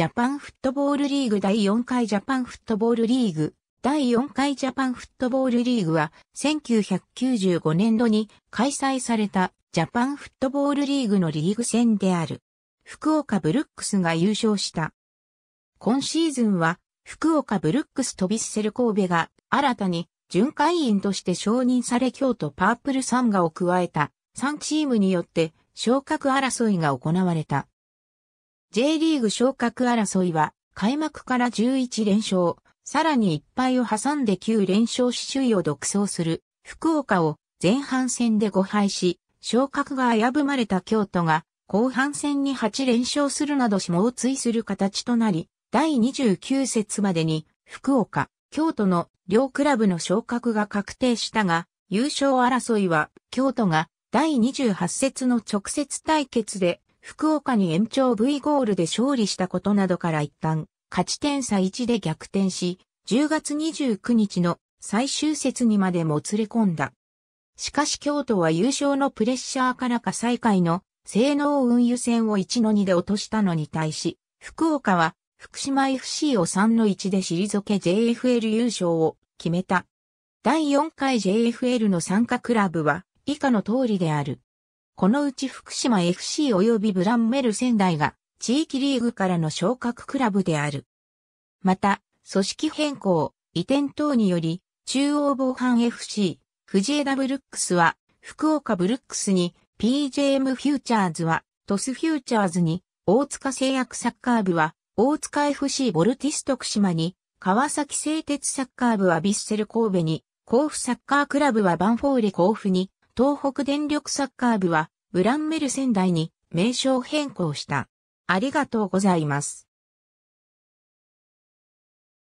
ジャパンフットボールリーグ第4回ジャパンフットボールリーグ第4回ジャパンフットボールリーグは1995年度に開催されたジャパンフットボールリーグのリーグ戦である。福岡ブルックスが優勝した。今シーズンは福岡ブルックス飛びッセル神戸が新たに巡回員として承認され京都パープルサンガを加えた3チームによって昇格争いが行われた。J リーグ昇格争いは、開幕から11連勝、さらに1敗を挟んで9連勝し首位を独走する、福岡を前半戦で5敗し、昇格が危ぶまれた京都が、後半戦に8連勝するなど猛追する形となり、第29節までに、福岡、京都の両クラブの昇格が確定したが、優勝争いは、京都が第28節の直接対決で福岡に延長 V ゴールで勝利したことなどから一旦、勝ち点差1で逆転し、10月29日の最終節にまでもつれ込んだ。しかし京都は優勝のプレッシャーからか最下位の性能運輸戦を1の2で落としたのに対し、福岡は福島 FC を3の1で退け JFL 優勝を決めた。第4回 JFL の参加クラブは以下の通りである。このうち福島 FC 及びブランメル仙台が地域リーグからの昇格クラブである。また、組織変更、移転等により、中央防犯 FC、藤枝ブルックスは、福岡ブルックスに、PJM フューチャーズは、トスフューチャーズに、大塚製薬サッカー部は、大塚 FC ボルティス徳島に、川崎製鉄サッカー部はヴィッセル神戸に、甲府サッカークラブはバンフォーレ甲府に、東北電力サッカー部は、ウランメル仙台に名称変更した。ありがとうございます。